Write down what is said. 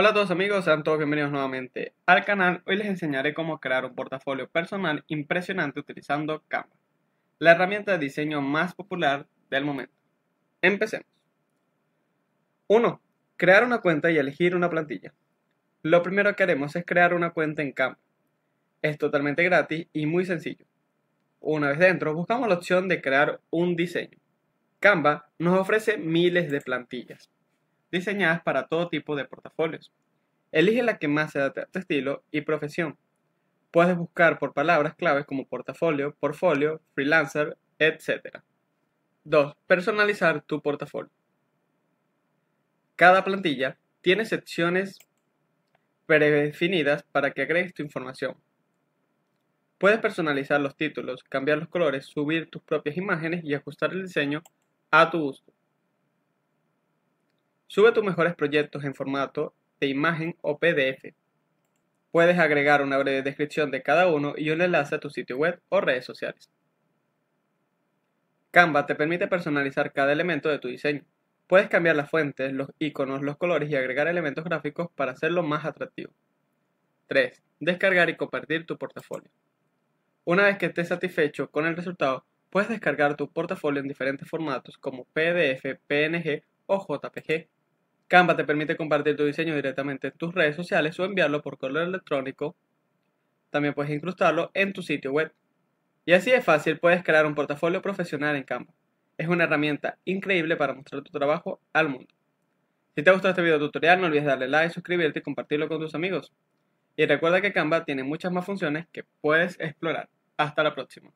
Hola a todos amigos, sean todos bienvenidos nuevamente al canal. Hoy les enseñaré cómo crear un portafolio personal impresionante utilizando Canva, la herramienta de diseño más popular del momento. Empecemos. 1. Crear una cuenta y elegir una plantilla. Lo primero que haremos es crear una cuenta en Canva. Es totalmente gratis y muy sencillo. Una vez dentro, buscamos la opción de crear un diseño. Canva nos ofrece miles de plantillas diseñadas para todo tipo de portafolios. Elige la que más se adapte a tu estilo y profesión. Puedes buscar por palabras claves como portafolio, portfolio, freelancer, etc. 2. Personalizar tu portafolio. Cada plantilla tiene secciones predefinidas para que agregues tu información. Puedes personalizar los títulos, cambiar los colores, subir tus propias imágenes y ajustar el diseño a tu gusto. Sube tus mejores proyectos en formato de imagen o PDF. Puedes agregar una breve descripción de cada uno y un enlace a tu sitio web o redes sociales. Canva te permite personalizar cada elemento de tu diseño. Puedes cambiar las fuentes, los iconos, los colores y agregar elementos gráficos para hacerlo más atractivo. 3. Descargar y compartir tu portafolio. Una vez que estés satisfecho con el resultado, puedes descargar tu portafolio en diferentes formatos como PDF, PNG o JPG Canva te permite compartir tu diseño directamente en tus redes sociales o enviarlo por correo electrónico. También puedes incrustarlo en tu sitio web. Y así de fácil puedes crear un portafolio profesional en Canva. Es una herramienta increíble para mostrar tu trabajo al mundo. Si te ha gustado este video tutorial, no olvides darle like, suscribirte y compartirlo con tus amigos. Y recuerda que Canva tiene muchas más funciones que puedes explorar. Hasta la próxima.